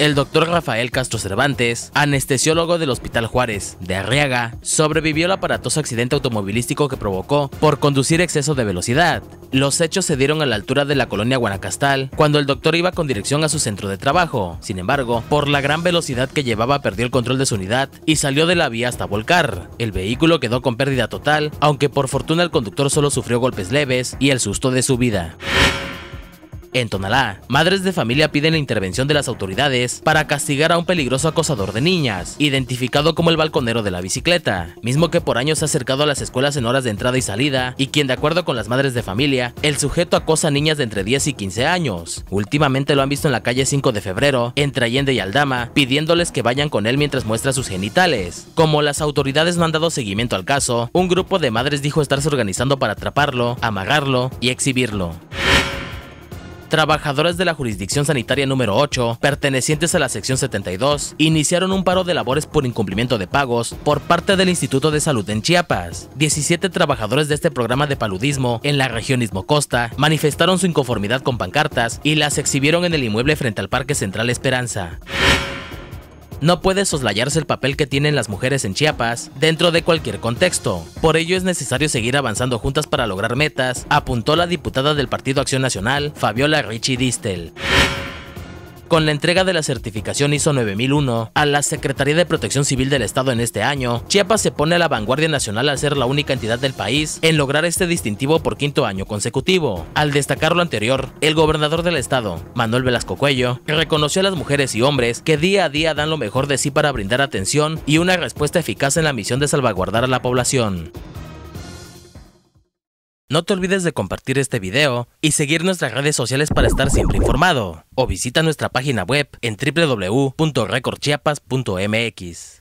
El doctor Rafael Castro Cervantes, anestesiólogo del Hospital Juárez de Arriaga, sobrevivió al aparatoso accidente automovilístico que provocó por conducir exceso de velocidad. Los hechos se dieron a la altura de la colonia Guanacastal cuando el doctor iba con dirección a su centro de trabajo. Sin embargo, por la gran velocidad que llevaba perdió el control de su unidad y salió de la vía hasta volcar. El vehículo quedó con pérdida total, aunque por fortuna el conductor solo sufrió golpes leves y el susto de su vida en Tonalá. Madres de familia piden la intervención de las autoridades para castigar a un peligroso acosador de niñas, identificado como el balconero de la bicicleta, mismo que por años se ha acercado a las escuelas en horas de entrada y salida, y quien de acuerdo con las madres de familia, el sujeto acosa a niñas de entre 10 y 15 años. Últimamente lo han visto en la calle 5 de febrero, entre Allende y Aldama, pidiéndoles que vayan con él mientras muestra sus genitales. Como las autoridades no han dado seguimiento al caso, un grupo de madres dijo estarse organizando para atraparlo, amagarlo y exhibirlo. Trabajadores de la jurisdicción sanitaria número 8, pertenecientes a la sección 72, iniciaron un paro de labores por incumplimiento de pagos por parte del Instituto de Salud en Chiapas. 17 trabajadores de este programa de paludismo en la región Ismocosta Costa manifestaron su inconformidad con pancartas y las exhibieron en el inmueble frente al Parque Central Esperanza. No puede soslayarse el papel que tienen las mujeres en Chiapas dentro de cualquier contexto. Por ello es necesario seguir avanzando juntas para lograr metas, apuntó la diputada del Partido Acción Nacional, Fabiola Richie Distel con la entrega de la certificación ISO 9001 a la Secretaría de Protección Civil del Estado en este año, Chiapas se pone a la vanguardia nacional al ser la única entidad del país en lograr este distintivo por quinto año consecutivo. Al destacar lo anterior, el gobernador del estado, Manuel Velasco Cuello, reconoció a las mujeres y hombres que día a día dan lo mejor de sí para brindar atención y una respuesta eficaz en la misión de salvaguardar a la población. No te olvides de compartir este video y seguir nuestras redes sociales para estar siempre informado. O visita nuestra página web en www.recordchiapas.mx.